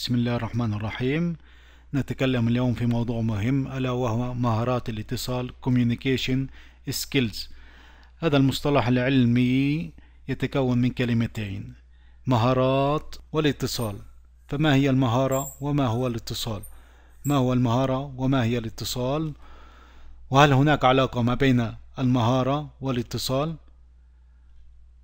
بسم الله الرحمن الرحيم نتكلم اليوم في موضوع مهم ألا وهو مهارات الاتصال Communication Skills هذا المصطلح العلمي يتكون من كلمتين مهارات والاتصال فما هي المهارة وما هو الاتصال ما هو المهارة وما هي الاتصال وهل هناك علاقة ما بين المهارة والاتصال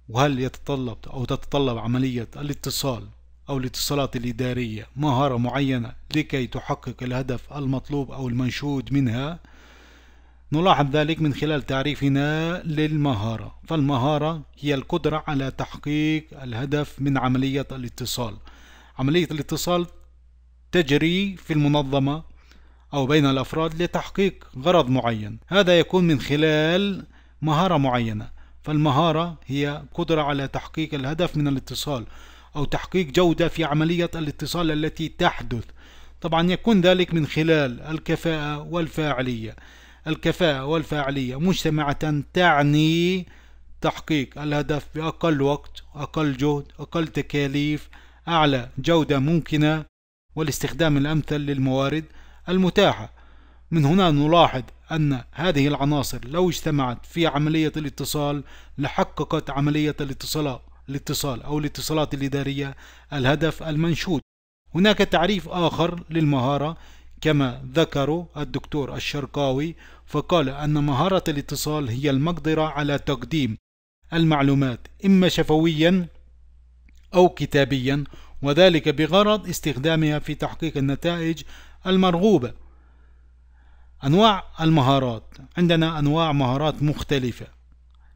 وهل يتطلب أو تتطلب عملية الاتصال أو الاتصالات الإدارية مهارة معينة لكي تحقق الهدف المطلوب أو المنشود منها نلاحظ ذلك من خلال تعريفنا للمهارة فالمهارة هي القدرة على تحقيق الهدف من عملية الاتصال عملية الاتصال تجري في المنظمة أو بين الأفراد لتحقيق غرض معين هذا يكون من خلال مهارة معينة فالمهارة هي قدرة على تحقيق الهدف من الاتصال أو تحقيق جودة في عملية الاتصال التي تحدث طبعا يكون ذلك من خلال الكفاءة والفاعلية الكفاءة والفاعلية مجتمعة تعني تحقيق الهدف بأقل وقت أقل جهد أقل تكاليف أعلى جودة ممكنة والاستخدام الأمثل للموارد المتاحة من هنا نلاحظ أن هذه العناصر لو اجتمعت في عملية الاتصال لحققت عملية الاتصالات الاتصال أو الاتصالات الإدارية الهدف المنشود هناك تعريف آخر للمهارة كما ذكره الدكتور الشرقاوي فقال أن مهارة الاتصال هي المقدرة على تقديم المعلومات إما شفويا أو كتابيا وذلك بغرض استخدامها في تحقيق النتائج المرغوبة أنواع المهارات عندنا أنواع مهارات مختلفة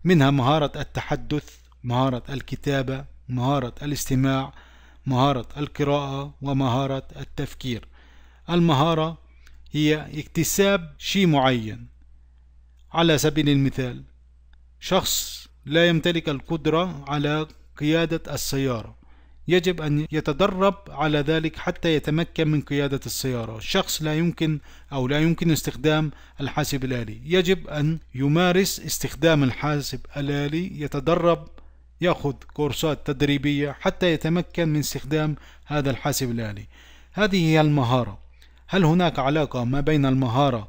منها مهارة التحدث مهارة الكتابة مهارة الاستماع مهارة القراءة ومهارة التفكير المهارة هي اكتساب شيء معين على سبيل المثال شخص لا يمتلك القدرة على قيادة السيارة يجب أن يتدرب على ذلك حتى يتمكن من قيادة السيارة شخص لا يمكن أو لا يمكن استخدام الحاسب الآلي يجب أن يمارس استخدام الحاسب الآلي يتدرب يأخذ كورسات تدريبية حتى يتمكن من استخدام هذا الحاسب الآلي هذه هي المهارة هل هناك علاقة ما بين المهارة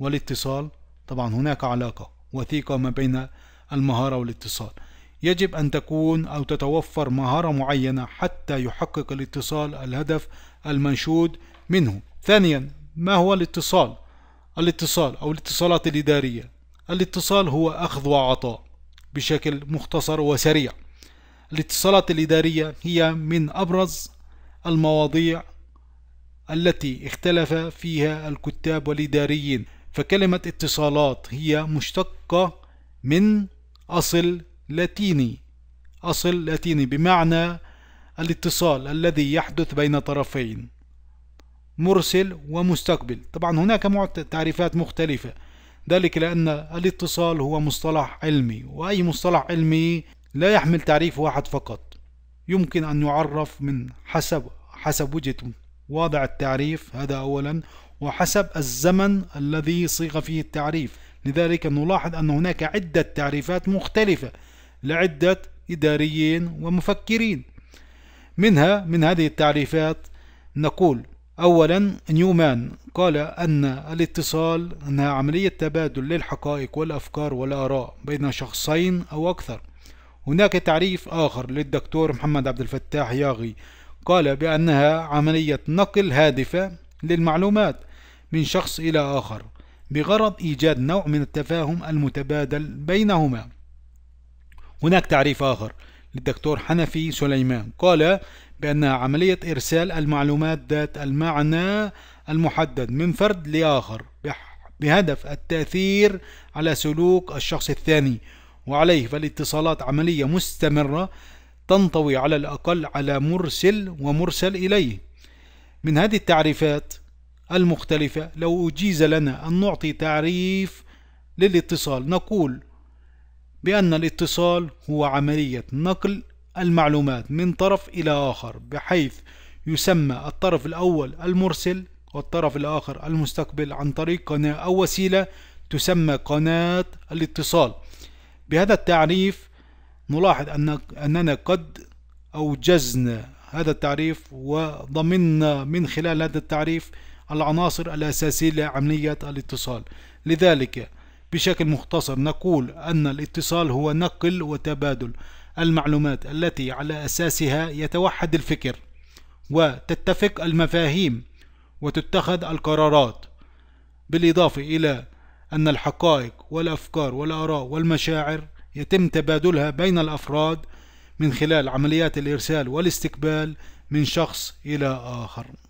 والاتصال؟ طبعا هناك علاقة وثيقة ما بين المهارة والاتصال يجب أن تكون أو تتوفر مهارة معينة حتى يحقق الاتصال الهدف المنشود منه ثانيا ما هو الاتصال؟ الاتصال أو الاتصالات الإدارية الاتصال هو أخذ وعطاء بشكل مختصر وسريع الاتصالات الإدارية هي من أبرز المواضيع التي اختلف فيها الكتاب والإداريين فكلمة اتصالات هي مشتقة من أصل لاتيني أصل لاتيني بمعنى الاتصال الذي يحدث بين طرفين مرسل ومستقبل طبعا هناك تعريفات مختلفة ذلك لأن الاتصال هو مصطلح علمي وأي مصطلح علمي لا يحمل تعريف واحد فقط يمكن أن يعرف من حسب حسب وجهة واضع التعريف هذا أولا وحسب الزمن الذي صيغ فيه التعريف لذلك نلاحظ أن هناك عدة تعريفات مختلفة لعدة إداريين ومفكرين منها من هذه التعريفات نقول أولا نيومان قال أن الاتصال أنها عملية تبادل للحقائق والأفكار والآراء بين شخصين أو أكثر هناك تعريف آخر للدكتور محمد عبد الفتاح ياغي قال بأنها عملية نقل هادفة للمعلومات من شخص إلى آخر بغرض إيجاد نوع من التفاهم المتبادل بينهما هناك تعريف آخر للدكتور حنفي سليمان قال بأنها عملية إرسال المعلومات ذات المعنى المحدد من فرد لآخر بهدف التأثير على سلوك الشخص الثاني وعليه فالاتصالات عملية مستمرة تنطوي على الأقل على مرسل ومرسل إليه من هذه التعريفات المختلفة لو أجيز لنا أن نعطي تعريف للاتصال نقول بأن الاتصال هو عملية نقل المعلومات من طرف إلى آخر بحيث يسمى الطرف الأول المرسل والطرف الآخر المستقبل عن طريق قناة أو وسيلة تسمى قناة الاتصال بهذا التعريف نلاحظ أن أننا قد أوجزنا هذا التعريف وضمننا من خلال هذا التعريف العناصر الأساسية لعملية الاتصال لذلك بشكل مختصر نقول أن الاتصال هو نقل وتبادل المعلومات التي على أساسها يتوحد الفكر وتتفق المفاهيم وتتخذ القرارات بالإضافة إلى أن الحقائق والأفكار والآراء والمشاعر يتم تبادلها بين الأفراد من خلال عمليات الإرسال والاستقبال من شخص إلى آخر